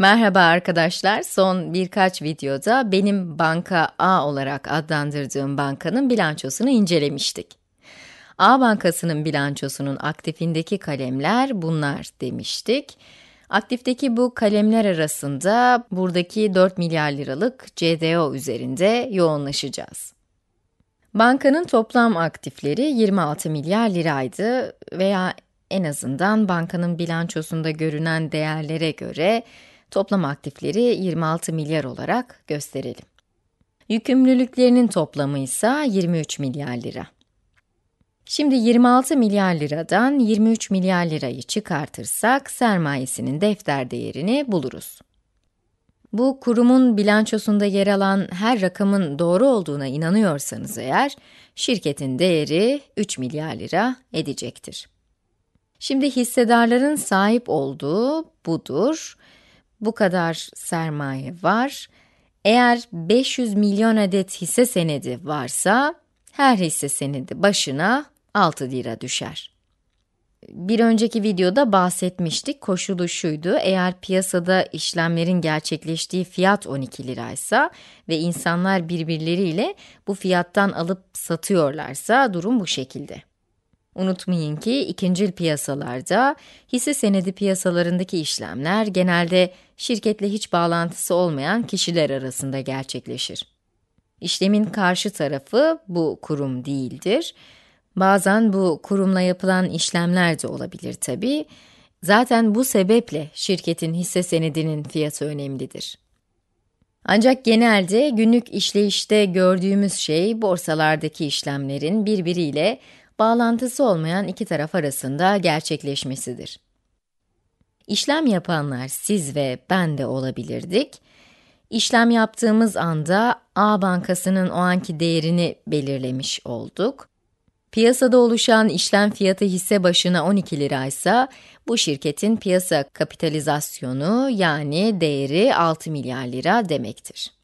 Merhaba arkadaşlar. Son birkaç videoda benim banka A olarak adlandırdığım bankanın bilançosunu incelemiştik. A bankasının bilançosunun aktifindeki kalemler bunlar demiştik. Aktifteki bu kalemler arasında buradaki 4 milyar liralık CDO üzerinde yoğunlaşacağız. Bankanın toplam aktifleri 26 milyar liraydı veya en azından bankanın bilançosunda görünen değerlere göre Toplam aktifleri 26 milyar olarak gösterelim. Yükümlülüklerinin toplamı ise 23 milyar lira. Şimdi 26 milyar liradan 23 milyar lirayı çıkartırsak sermayesinin defter değerini buluruz. Bu kurumun bilançosunda yer alan her rakamın doğru olduğuna inanıyorsanız eğer, şirketin değeri 3 milyar lira edecektir. Şimdi hissedarların sahip olduğu budur bu kadar sermaye var. Eğer 500 milyon adet hisse senedi varsa her hisse senedi başına 6 lira düşer. Bir önceki videoda bahsetmiştik. Koşulu şuydu. Eğer piyasada işlemlerin gerçekleştiği fiyat 12 liraysa ve insanlar birbirleriyle bu fiyattan alıp satıyorlarsa durum bu şekilde. Unutmayın ki ikincil piyasalarda hisse senedi piyasalarındaki işlemler genelde şirketle hiç bağlantısı olmayan kişiler arasında gerçekleşir. İşlemin karşı tarafı bu kurum değildir. Bazen bu kurumla yapılan işlemler de olabilir tabi. Zaten bu sebeple şirketin hisse senedinin fiyatı önemlidir. Ancak genelde günlük işleyişte gördüğümüz şey borsalardaki işlemlerin birbiriyle bağlantısı olmayan iki taraf arasında gerçekleşmesidir. İşlem yapanlar siz ve ben de olabilirdik. İşlem yaptığımız anda A bankasının o anki değerini belirlemiş olduk. Piyasada oluşan işlem fiyatı hisse başına 12 liraysa, bu şirketin piyasa kapitalizasyonu yani değeri 6 milyar lira demektir.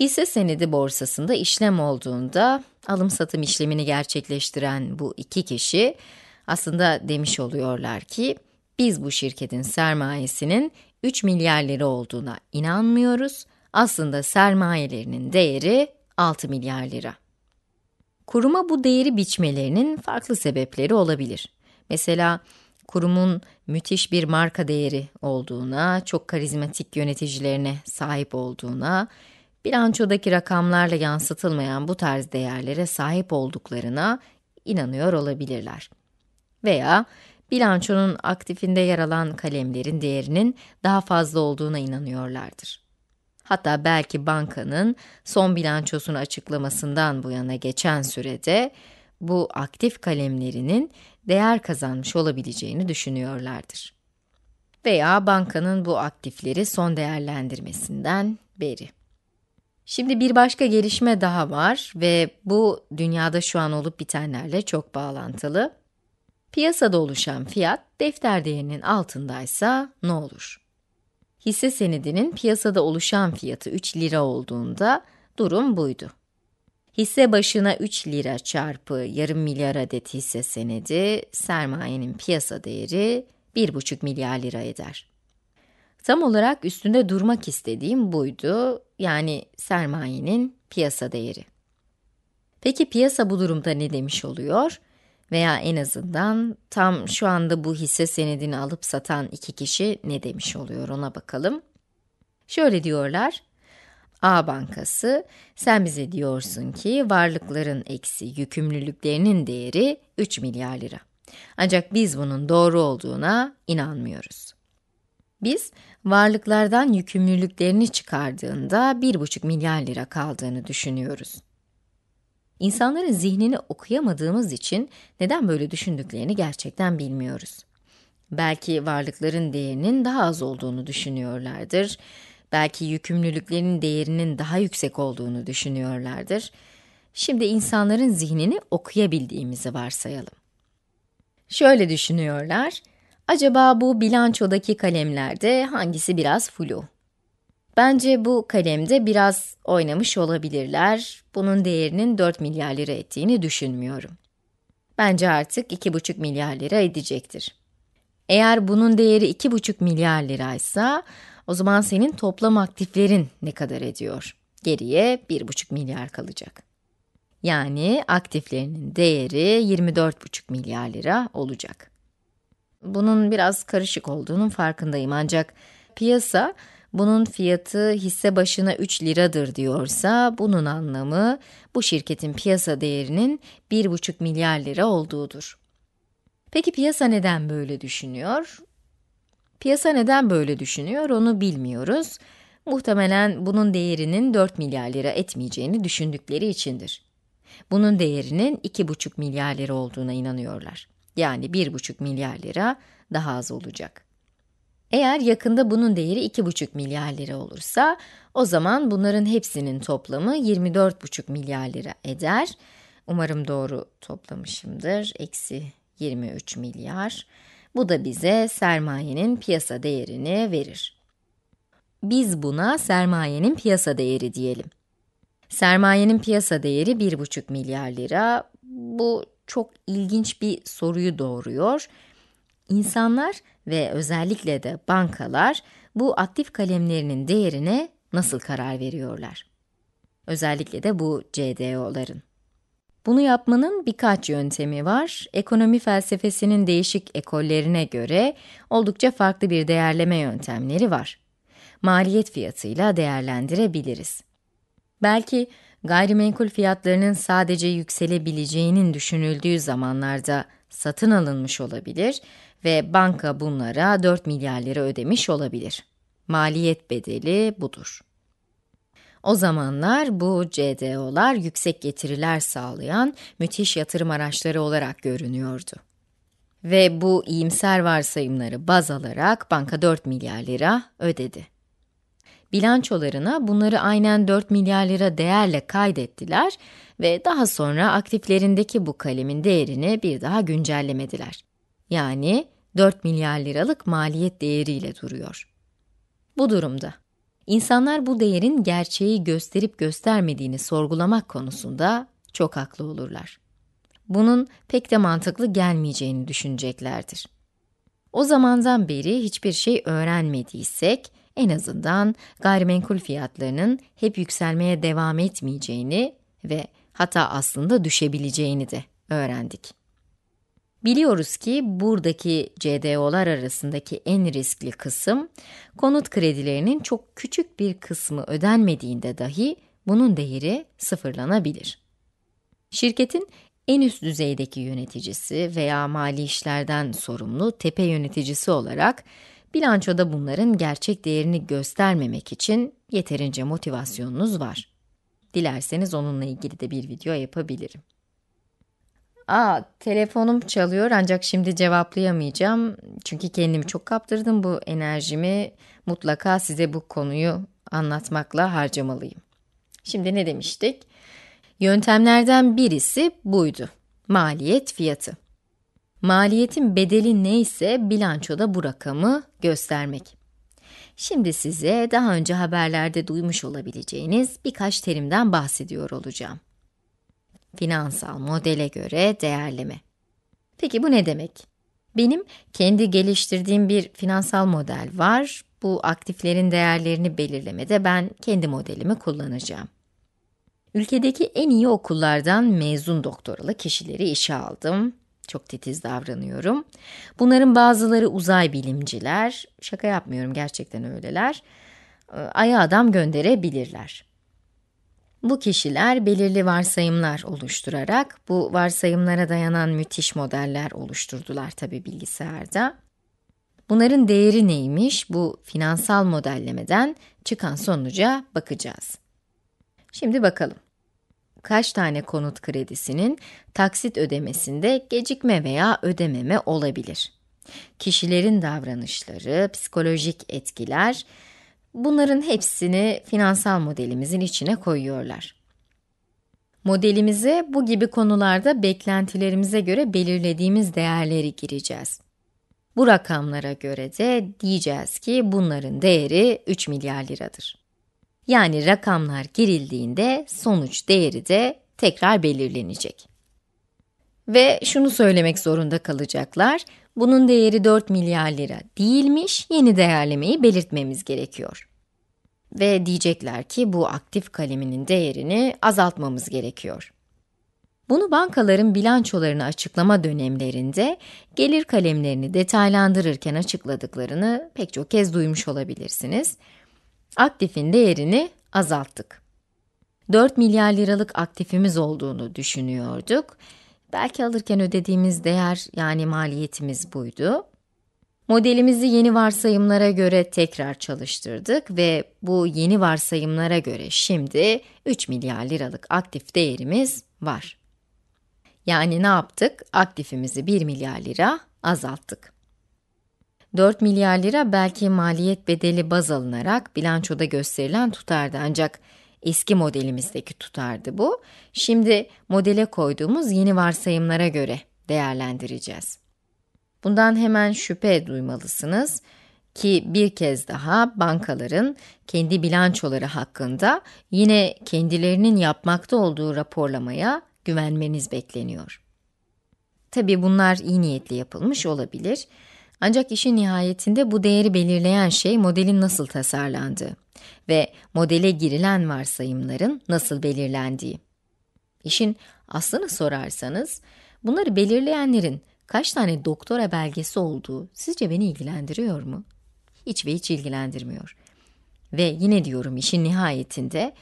Hisse senedi borsasında işlem olduğunda alım satım işlemini gerçekleştiren bu iki kişi aslında demiş oluyorlar ki biz bu şirketin sermayesinin 3 milyar lira olduğuna inanmıyoruz. Aslında sermayelerinin değeri 6 milyar lira. Kuruma bu değeri biçmelerinin farklı sebepleri olabilir. Mesela kurumun müthiş bir marka değeri olduğuna, çok karizmatik yöneticilerine sahip olduğuna, bilançodaki rakamlarla yansıtılmayan bu tarz değerlere sahip olduklarına inanıyor olabilirler. Veya bilançonun aktifinde yer alan kalemlerin değerinin daha fazla olduğuna inanıyorlardır. Hatta belki bankanın son bilançosunu açıklamasından bu yana geçen sürede bu aktif kalemlerinin değer kazanmış olabileceğini düşünüyorlardır. Veya bankanın bu aktifleri son değerlendirmesinden beri. Şimdi bir başka gelişme daha var ve bu dünyada şu an olup bitenlerle çok bağlantılı. Piyasada oluşan fiyat defter değerinin altındaysa ne olur? Hisse senedinin piyasada oluşan fiyatı 3 lira olduğunda durum buydu. Hisse başına 3 lira çarpı yarım milyar adet hisse senedi, sermayenin piyasa değeri 1,5 milyar lira eder. Tam olarak üstünde durmak istediğim buydu. Yani sermayenin piyasa değeri. Peki piyasa bu durumda ne demiş oluyor? Veya en azından tam şu anda bu hisse senedini alıp satan iki kişi ne demiş oluyor ona bakalım. Şöyle diyorlar. A bankası, sen bize diyorsun ki varlıkların eksi yükümlülüklerinin değeri 3 milyar lira. Ancak biz bunun doğru olduğuna inanmıyoruz. Biz varlıklardan yükümlülüklerini çıkardığında 1,5 milyar lira kaldığını düşünüyoruz. İnsanların zihnini okuyamadığımız için neden böyle düşündüklerini gerçekten bilmiyoruz. Belki varlıkların değerinin daha az olduğunu düşünüyorlardır. Belki yükümlülüklerin değerinin daha yüksek olduğunu düşünüyorlardır. Şimdi insanların zihnini okuyabildiğimizi varsayalım. Şöyle düşünüyorlar. Acaba bu bilançodaki kalemlerde hangisi biraz flu? Bence bu kalemde biraz oynamış olabilirler. Bunun değerinin 4 milyar lira ettiğini düşünmüyorum. Bence artık 2,5 milyar lira edecektir. Eğer bunun değeri 2,5 milyar liraysa, o zaman senin toplam aktiflerin ne kadar ediyor? Geriye 1,5 milyar kalacak. Yani aktiflerinin değeri 24,5 milyar lira olacak. Bunun biraz karışık olduğunun farkındayım ancak piyasa bunun fiyatı hisse başına 3 liradır diyorsa bunun anlamı bu şirketin piyasa değerinin 1,5 milyar lira olduğudur. Peki piyasa neden böyle düşünüyor? Piyasa neden böyle düşünüyor onu bilmiyoruz. Muhtemelen bunun değerinin 4 milyar lira etmeyeceğini düşündükleri içindir. Bunun değerinin 2,5 milyar lira olduğuna inanıyorlar yani 1,5 milyar lira daha az olacak. Eğer yakında bunun değeri 2,5 milyar lira olursa, o zaman bunların hepsinin toplamı 24,5 milyar lira eder. Umarım doğru toplamışımdır. Eksi 23 milyar. Bu da bize sermayenin piyasa değerini verir. Biz buna sermayenin piyasa değeri diyelim. Sermayenin piyasa değeri 1,5 milyar lira. Bu çok ilginç bir soruyu doğuruyor. İnsanlar ve özellikle de bankalar bu aktif kalemlerinin değerine nasıl karar veriyorlar? Özellikle de bu CDO'ların. Bunu yapmanın birkaç yöntemi var. Ekonomi felsefesinin değişik ekollerine göre oldukça farklı bir değerleme yöntemleri var. Maliyet fiyatıyla değerlendirebiliriz. Belki gayrimenkul fiyatlarının sadece yükselebileceğinin düşünüldüğü zamanlarda satın alınmış olabilir ve banka bunlara 4 milyar lira ödemiş olabilir. Maliyet bedeli budur. O zamanlar bu CDO'lar yüksek getiriler sağlayan müthiş yatırım araçları olarak görünüyordu. Ve bu iyimser varsayımları baz alarak banka 4 milyar lira ödedi bilançolarına bunları aynen 4 milyar lira değerle kaydettiler ve daha sonra aktiflerindeki bu kalemin değerini bir daha güncellemediler. Yani 4 milyar liralık maliyet değeriyle duruyor. Bu durumda insanlar bu değerin gerçeği gösterip göstermediğini sorgulamak konusunda çok haklı olurlar. Bunun pek de mantıklı gelmeyeceğini düşüneceklerdir. O zamandan beri hiçbir şey öğrenmediysek, en azından gayrimenkul fiyatlarının hep yükselmeye devam etmeyeceğini ve hata aslında düşebileceğini de öğrendik. Biliyoruz ki buradaki CDO'lar arasındaki en riskli kısım konut kredilerinin çok küçük bir kısmı ödenmediğinde dahi bunun değeri sıfırlanabilir. Şirketin en üst düzeydeki yöneticisi veya mali işlerden sorumlu tepe yöneticisi olarak Bilançoda bunların gerçek değerini göstermemek için yeterince motivasyonunuz var. Dilerseniz onunla ilgili de bir video yapabilirim. Aa, telefonum çalıyor ancak şimdi cevaplayamayacağım. Çünkü kendimi çok kaptırdım bu enerjimi. Mutlaka size bu konuyu anlatmakla harcamalıyım. Şimdi ne demiştik? Yöntemlerden birisi buydu. Maliyet fiyatı. Maliyetin bedeli neyse bilançoda bu rakamı göstermek. Şimdi size daha önce haberlerde duymuş olabileceğiniz birkaç terimden bahsediyor olacağım. Finansal modele göre değerleme. Peki bu ne demek? Benim kendi geliştirdiğim bir finansal model var. Bu aktiflerin değerlerini belirlemede ben kendi modelimi kullanacağım. Ülkedeki en iyi okullardan mezun doktoralı kişileri işe aldım çok titiz davranıyorum. Bunların bazıları uzay bilimciler. Şaka yapmıyorum gerçekten öyleler. Ee, Aya adam gönderebilirler. Bu kişiler belirli varsayımlar oluşturarak bu varsayımlara dayanan müthiş modeller oluşturdular tabi bilgisayarda. Bunların değeri neymiş bu finansal modellemeden çıkan sonuca bakacağız. Şimdi bakalım kaç tane konut kredisinin taksit ödemesinde gecikme veya ödememe olabilir. Kişilerin davranışları, psikolojik etkiler bunların hepsini finansal modelimizin içine koyuyorlar. Modelimize bu gibi konularda beklentilerimize göre belirlediğimiz değerleri gireceğiz. Bu rakamlara göre de diyeceğiz ki bunların değeri 3 milyar liradır. Yani rakamlar girildiğinde sonuç değeri de tekrar belirlenecek. Ve şunu söylemek zorunda kalacaklar. Bunun değeri 4 milyar lira değilmiş, yeni değerlemeyi belirtmemiz gerekiyor. Ve diyecekler ki bu aktif kaleminin değerini azaltmamız gerekiyor. Bunu bankaların bilançolarını açıklama dönemlerinde gelir kalemlerini detaylandırırken açıkladıklarını pek çok kez duymuş olabilirsiniz aktifin değerini azalttık. 4 milyar liralık aktifimiz olduğunu düşünüyorduk. Belki alırken ödediğimiz değer yani maliyetimiz buydu. Modelimizi yeni varsayımlara göre tekrar çalıştırdık ve bu yeni varsayımlara göre şimdi 3 milyar liralık aktif değerimiz var. Yani ne yaptık? Aktifimizi 1 milyar lira azalttık. 4 milyar lira belki maliyet bedeli baz alınarak bilançoda gösterilen tutardı ancak eski modelimizdeki tutardı bu. Şimdi modele koyduğumuz yeni varsayımlara göre değerlendireceğiz. Bundan hemen şüphe duymalısınız ki bir kez daha bankaların kendi bilançoları hakkında yine kendilerinin yapmakta olduğu raporlamaya güvenmeniz bekleniyor. Tabii bunlar iyi niyetli yapılmış olabilir. Ancak işin nihayetinde bu değeri belirleyen şey modelin nasıl tasarlandığı ve modele girilen varsayımların nasıl belirlendiği. İşin aslını sorarsanız, bunları belirleyenlerin kaç tane doktora belgesi olduğu sizce beni ilgilendiriyor mu? Hiç ve hiç ilgilendirmiyor. Ve yine diyorum işin nihayetinde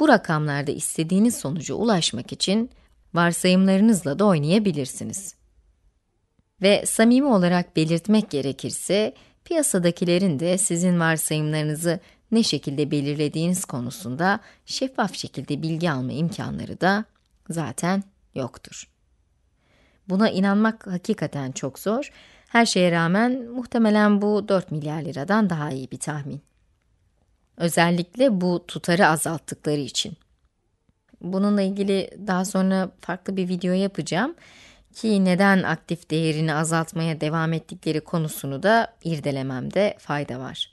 bu rakamlarda istediğiniz sonuca ulaşmak için varsayımlarınızla da oynayabilirsiniz. Ve samimi olarak belirtmek gerekirse piyasadakilerin de sizin varsayımlarınızı ne şekilde belirlediğiniz konusunda şeffaf şekilde bilgi alma imkanları da zaten yoktur. Buna inanmak hakikaten çok zor. Her şeye rağmen muhtemelen bu 4 milyar liradan daha iyi bir tahmin. Özellikle bu tutarı azalttıkları için. Bununla ilgili daha sonra farklı bir video yapacağım ki neden aktif değerini azaltmaya devam ettikleri konusunu da irdelememde fayda var.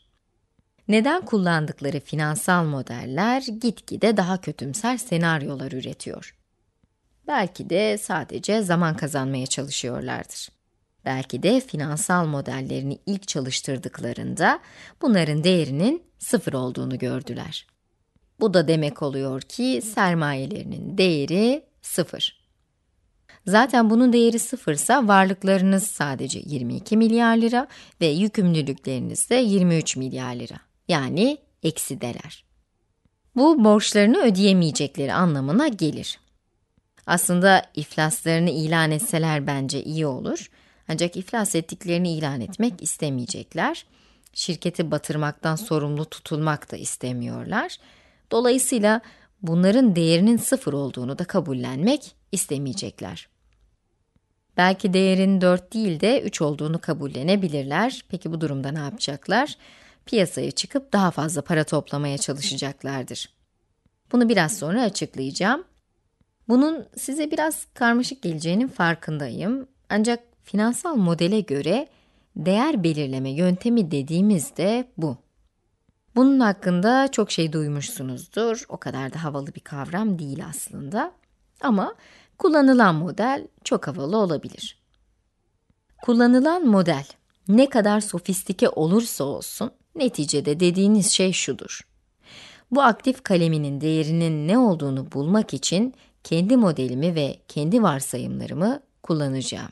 Neden kullandıkları finansal modeller gitgide daha kötümser senaryolar üretiyor? Belki de sadece zaman kazanmaya çalışıyorlardır. Belki de finansal modellerini ilk çalıştırdıklarında bunların değerinin sıfır olduğunu gördüler. Bu da demek oluyor ki sermayelerinin değeri sıfır. Zaten bunun değeri sıfırsa varlıklarınız sadece 22 milyar lira ve yükümlülükleriniz de 23 milyar lira. Yani eksideler. Bu borçlarını ödeyemeyecekleri anlamına gelir. Aslında iflaslarını ilan etseler bence iyi olur. Ancak iflas ettiklerini ilan etmek istemeyecekler. Şirketi batırmaktan sorumlu tutulmak da istemiyorlar. Dolayısıyla bunların değerinin sıfır olduğunu da kabullenmek istemeyecekler. Belki değerin 4 değil de 3 olduğunu kabullenebilirler. Peki bu durumda ne yapacaklar? Piyasaya çıkıp daha fazla para toplamaya çalışacaklardır. Bunu biraz sonra açıklayacağım. Bunun size biraz karmaşık geleceğinin farkındayım. Ancak finansal modele göre değer belirleme yöntemi dediğimiz de bu. Bunun hakkında çok şey duymuşsunuzdur. O kadar da havalı bir kavram değil aslında. Ama Kullanılan model çok havalı olabilir. Kullanılan model ne kadar sofistike olursa olsun neticede dediğiniz şey şudur. Bu aktif kaleminin değerinin ne olduğunu bulmak için kendi modelimi ve kendi varsayımlarımı kullanacağım.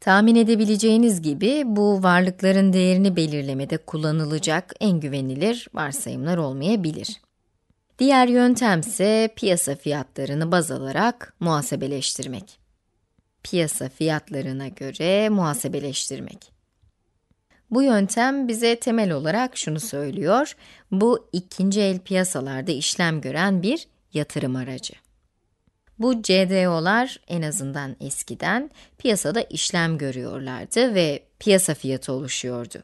Tahmin edebileceğiniz gibi bu varlıkların değerini belirlemede kullanılacak en güvenilir varsayımlar olmayabilir. Diğer yöntem ise piyasa fiyatlarını baz alarak muhasebeleştirmek. Piyasa fiyatlarına göre muhasebeleştirmek. Bu yöntem bize temel olarak şunu söylüyor. Bu ikinci el piyasalarda işlem gören bir yatırım aracı. Bu CDO'lar en azından eskiden piyasada işlem görüyorlardı ve piyasa fiyatı oluşuyordu.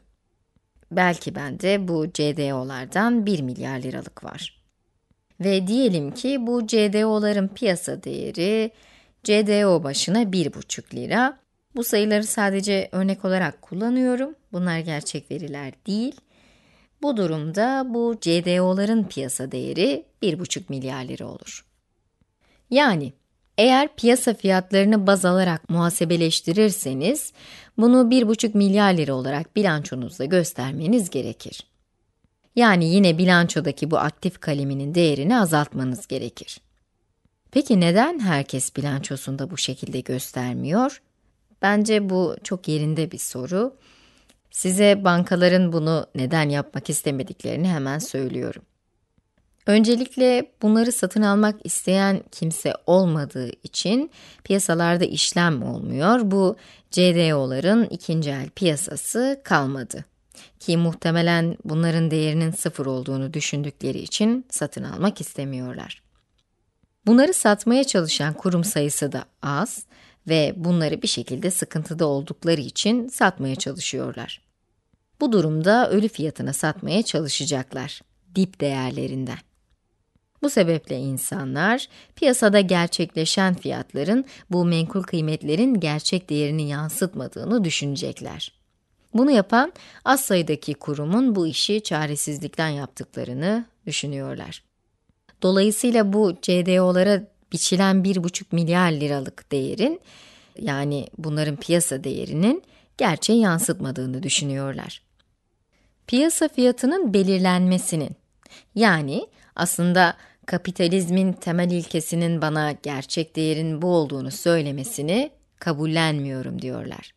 Belki bende bu CDO'lardan 1 milyar liralık var. Ve diyelim ki bu CDO'ların piyasa değeri CDO başına 1,5 lira. Bu sayıları sadece örnek olarak kullanıyorum. Bunlar gerçek veriler değil. Bu durumda bu CDO'ların piyasa değeri 1,5 milyar lira olur. Yani eğer piyasa fiyatlarını baz alarak muhasebeleştirirseniz bunu 1,5 milyar lira olarak bilançonuzda göstermeniz gerekir. Yani yine bilançodaki bu aktif kaleminin değerini azaltmanız gerekir. Peki neden herkes bilançosunda bu şekilde göstermiyor? Bence bu çok yerinde bir soru. Size bankaların bunu neden yapmak istemediklerini hemen söylüyorum. Öncelikle bunları satın almak isteyen kimse olmadığı için piyasalarda işlem olmuyor. Bu CDO'ların ikinci el piyasası kalmadı ki muhtemelen bunların değerinin sıfır olduğunu düşündükleri için satın almak istemiyorlar. Bunları satmaya çalışan kurum sayısı da az ve bunları bir şekilde sıkıntıda oldukları için satmaya çalışıyorlar. Bu durumda ölü fiyatına satmaya çalışacaklar, dip değerlerinden. Bu sebeple insanlar, piyasada gerçekleşen fiyatların bu menkul kıymetlerin gerçek değerini yansıtmadığını düşünecekler. Bunu yapan az sayıdaki kurumun bu işi çaresizlikten yaptıklarını düşünüyorlar. Dolayısıyla bu CDO'lara biçilen 1,5 milyar liralık değerin yani bunların piyasa değerinin gerçeği yansıtmadığını düşünüyorlar. Piyasa fiyatının belirlenmesinin yani aslında kapitalizmin temel ilkesinin bana gerçek değerin bu olduğunu söylemesini kabullenmiyorum diyorlar.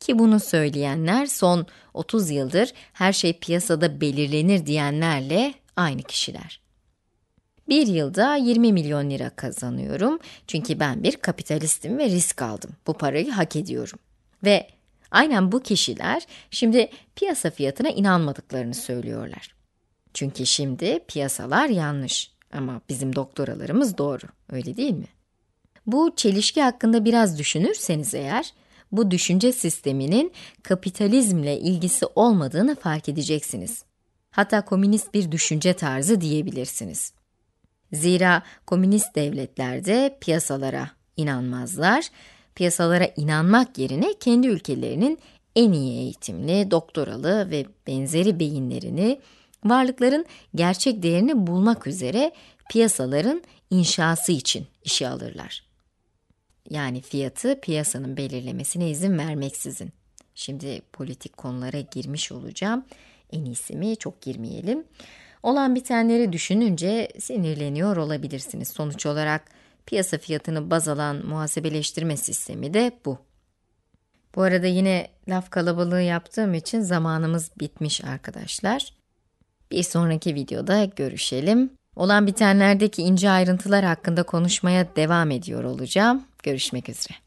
Ki bunu söyleyenler son 30 yıldır her şey piyasada belirlenir diyenlerle aynı kişiler. Bir yılda 20 milyon lira kazanıyorum çünkü ben bir kapitalistim ve risk aldım. Bu parayı hak ediyorum. Ve aynen bu kişiler şimdi piyasa fiyatına inanmadıklarını söylüyorlar. Çünkü şimdi piyasalar yanlış ama bizim doktoralarımız doğru, öyle değil mi? Bu çelişki hakkında biraz düşünürseniz eğer, bu düşünce sisteminin kapitalizmle ilgisi olmadığını fark edeceksiniz. Hatta komünist bir düşünce tarzı diyebilirsiniz. Zira komünist devletlerde piyasalara inanmazlar. Piyasalara inanmak yerine kendi ülkelerinin en iyi eğitimli, doktoralı ve benzeri beyinlerini varlıkların gerçek değerini bulmak üzere piyasaların inşası için işe alırlar yani fiyatı piyasanın belirlemesine izin vermeksizin. Şimdi politik konulara girmiş olacağım. En iyisi mi çok girmeyelim. Olan bitenleri düşününce sinirleniyor olabilirsiniz. Sonuç olarak piyasa fiyatını baz alan muhasebeleştirme sistemi de bu. Bu arada yine laf kalabalığı yaptığım için zamanımız bitmiş arkadaşlar. Bir sonraki videoda görüşelim. Olan bitenlerdeki ince ayrıntılar hakkında konuşmaya devam ediyor olacağım. Görüşmek üzere.